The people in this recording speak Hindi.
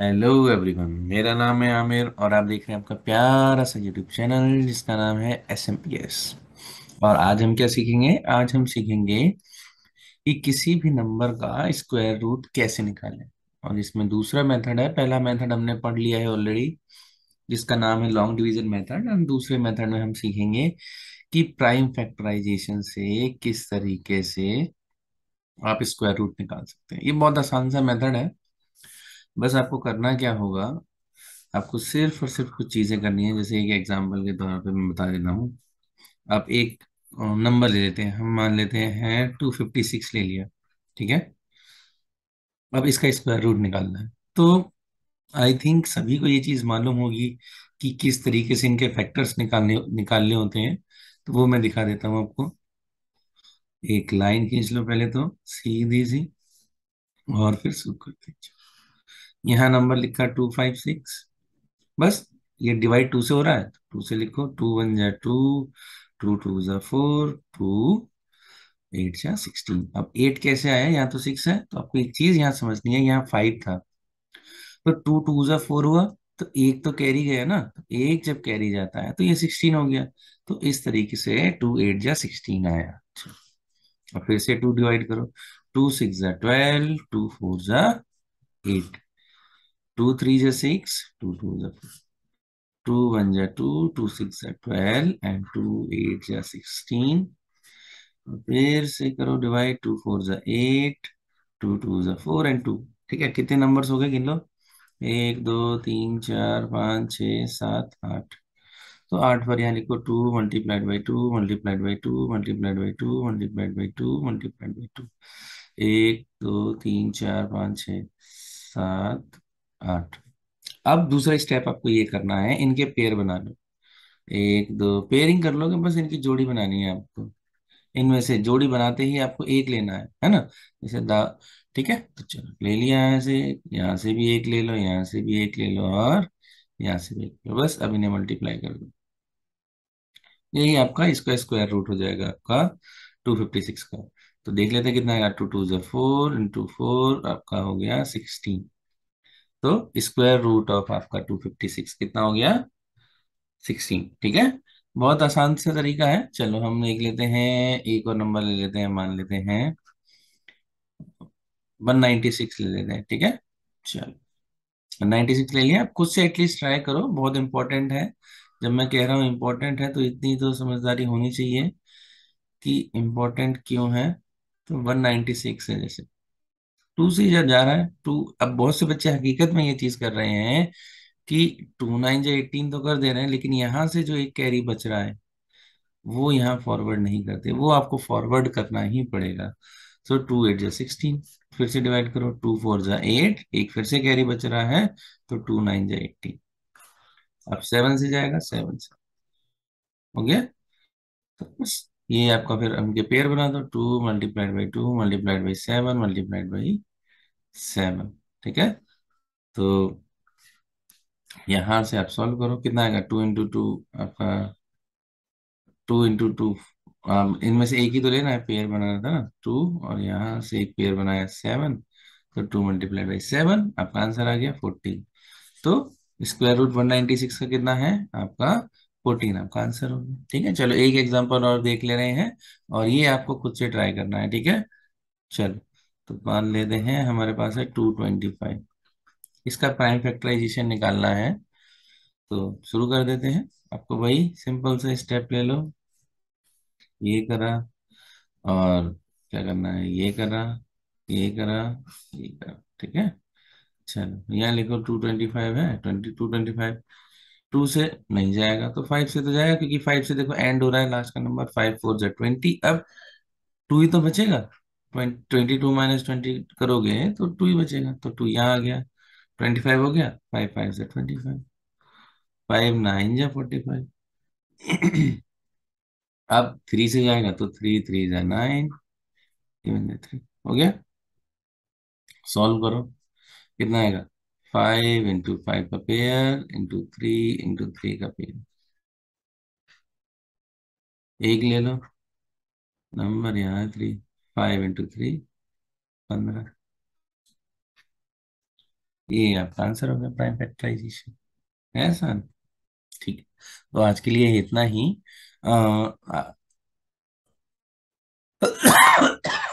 हेलो एवरीवन मेरा नाम है आमिर और आप देख रहे हैं आपका प्यारा सा यूट्यूब चैनल जिसका नाम है एस एम पी एस और आज हम क्या सीखेंगे आज हम सीखेंगे कि किसी भी नंबर का स्क्वायर रूट कैसे निकालें और इसमें दूसरा मेथड है पहला मेथड हमने पढ़ लिया है ऑलरेडी जिसका नाम है लॉन्ग डिवीजन मेथड और दूसरे मेथड में हम सीखेंगे कि प्राइम फैक्टराइजेशन से किस तरीके से आप स्क्वायर रूट निकाल सकते हैं ये बहुत आसान सा मेथड है बस आपको करना क्या होगा आपको सिर्फ और सिर्फ कुछ चीज़ें करनी है जैसे एक एग्जाम्पल के तौर पे मैं बता देता हूँ आप एक नंबर ले लेते हैं हम मान लेते हैं टू फिफ्टी सिक्स ले लिया ठीक है अब इसका स्क्वायर रूट निकालना है तो आई थिंक सभी को ये चीज़ मालूम होगी कि किस तरीके से इनके फैक्टर्स निकालने निकालने होते हैं तो वो मैं दिखा देता हूँ आपको एक लाइन खींच लो पहले तो सीधी सी और फिर सुख कर दीजिए यहाँ नंबर लिखा टू फाइव सिक्स बस ये डिवाइड टू से हो रहा है टू तो से लिखो टू वन जा टू टू टू जा फोर टू एट जा सिक्सटीन अब एट कैसे आया यहाँ तो सिक्स है तो आपको एक चीज यहाँ समझनी है यहाँ फाइव था तो टू टू जा फोर हुआ तो एक तो कैरी गया ना तो एक जब कैरी जाता है तो ये सिक्सटीन हो गया तो इस तरीके से टू एट जा सिक्सटीन आया और अच्छा, फिर से टू डिवाइड करो टू सिक्स जा ट्वेल्व टू फोर जा एट टू थ्री जा सिक्स टू टू जा टू वन जा टू टू सिक्स जा ट्वेल्व एंड टू एट जा सिक्सटीन फिर से करो डिवाइड टू फोर जा एट टू टू जा फोर एंड टू ठीक है कितने नंबर्स हो गए गिन लो एक दो तीन चार पाँच छ सात आठ तो आठ बार यहाँ लिखो two multiplied by two multiplied by two multiplied by two multiplied by two multiplied by two एक दो तीन चार पाँच छ सात आठ अब दूसरा स्टेप आपको ये करना है इनके पेयर बना लो एक दो पेयरिंग कर लोगे बस इनकी जोड़ी बनानी है आपको इनमें से जोड़ी बनाते ही आपको एक लेना है है ना जैसे दा ठीक है तो चलो ले लिया यहाँ से यहाँ से भी एक ले लो यहाँ से भी एक ले लो और यहाँ से भी एक ले लो बस अब इन्हें मल्टीप्लाई कर दो यही आपका इसका स्क्वायर रूट हो जाएगा आपका टू फिफ्टी सिक्स का तो देख लेते हैं कितना आएगा टू टू जो फोर इंटू फोर आपका हो गया सिक्सटीन तो स्क्वायर रूट ऑफ आपका 256 कितना हो गया 16 ठीक है बहुत आसान सा तरीका है चलो हम देख लेते हैं एक और नंबर ले लेते हैं मान लेते हैं 196 ले लेते हैं ठीक है चलो 96 ले लिया आप खुद से एटलीस्ट ट्राई करो बहुत इंपॉर्टेंट है जब मैं कह रहा हूँ इम्पोर्टेंट है तो इतनी तो समझदारी होनी चाहिए कि इम्पोर्टेंट क्यों है तो 196 है जैसे टू से जब जा रहा है टू अब बहुत से बच्चे हकीकत में ये चीज कर रहे हैं कि टू नाइन या एटीन तो कर दे रहे हैं लेकिन यहाँ से जो एक कैरी बच रहा है वो यहाँ फॉरवर्ड नहीं करते वो आपको फॉरवर्ड करना ही पड़ेगा सो टू एट या सिक्सटीन फिर से डिवाइड करो टू फोर जा एट एक फिर से कैरी बच रहा है तो टू नाइन जा एट्टीन अब सेवन से जाएगा सेवन से हो गया तो बस ये आपका फिर हम के पेयर बना दो two multiplied by two multiplied by seven multiplied by seven ठीक है तो यहां से आप सॉल्व करो कितना आएगा टू इंटू टू आपका टू इंटू टू इनमें से एक ही तो लेना है पेयर बनाना था ना टू और यहाँ से एक पेयर बनाया सेवन तो टू मल्टीप्लाई बाई सेवन आपका आंसर आ गया फोर्टीन तो square root one ninety six का कितना है आपका फोर्टीन आपका आंसर हो गया ठीक है चलो एक एग्जाम्पल और देख ले रहे हैं और ये आपको खुद से ट्राई करना है ठीक है चलो तो मान लेते हैं हमारे पास है टू ट्वेंटी फाइव इसका प्राइम फैक्टराइजेशन निकालना है तो शुरू कर देते हैं आपको वही सिंपल से स्टेप ले लो ये करा और क्या करना है ये करा ये करा ये करा ठीक है चलो यहाँ लिखो टू ट्वेंटी फाइव है twenty two twenty five two से नहीं जाएगा तो फाइव से तो जाएगा क्योंकि फाइव से देखो एंड हो रहा है लास्ट का नंबर फाइव फोर जो ट्वेंटी अब टू ही तो बचेगा ट्वेंटी टू माइनस ट्वेंटी करोगे तो टू ही बचेगा तो टू यहाँ आ गया ट्वेंटी फाइव हो गया फाइव फाइव से ट्वेंटी फाइव फाइव नाइन या फोर्टी फाइव अब थ्री से जाएगा तो थ्री थ्री या नाइन थ्री हो गया सॉल्व करो कितना आएगा फाइव इंटू फाइव का pair into three into three का पेयर एक ले लो नंबर यहाँ है थ्री फाइव इंटू थ्री पंद्रह ये आपका आंसर हो गया प्राइम फैक्टराइजेशन है सर ठीक तो आज के लिए इतना ही आ, आ,